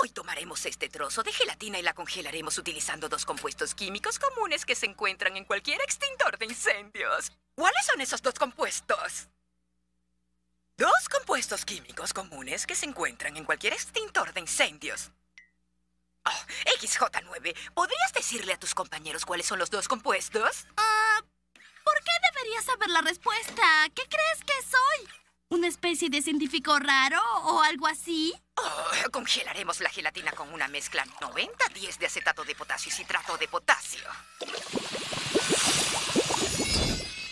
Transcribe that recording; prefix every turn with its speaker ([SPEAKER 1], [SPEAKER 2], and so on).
[SPEAKER 1] Hoy tomaremos este trozo de gelatina y la congelaremos utilizando dos compuestos químicos comunes que se encuentran en cualquier extintor de incendios. ¿Cuáles son esos dos compuestos? Dos compuestos químicos comunes que se encuentran en cualquier extintor de incendios. XJ9, ¿podrías decirle a tus compañeros cuáles son los
[SPEAKER 2] dos compuestos?
[SPEAKER 3] Ah, ¿Por qué deberías saber la respuesta? ¿Qué crees que una especie de científico raro o algo así? Oh, congelaremos
[SPEAKER 4] la gelatina con una mezcla 90-10 de acetato de potasio y citrato de potasio.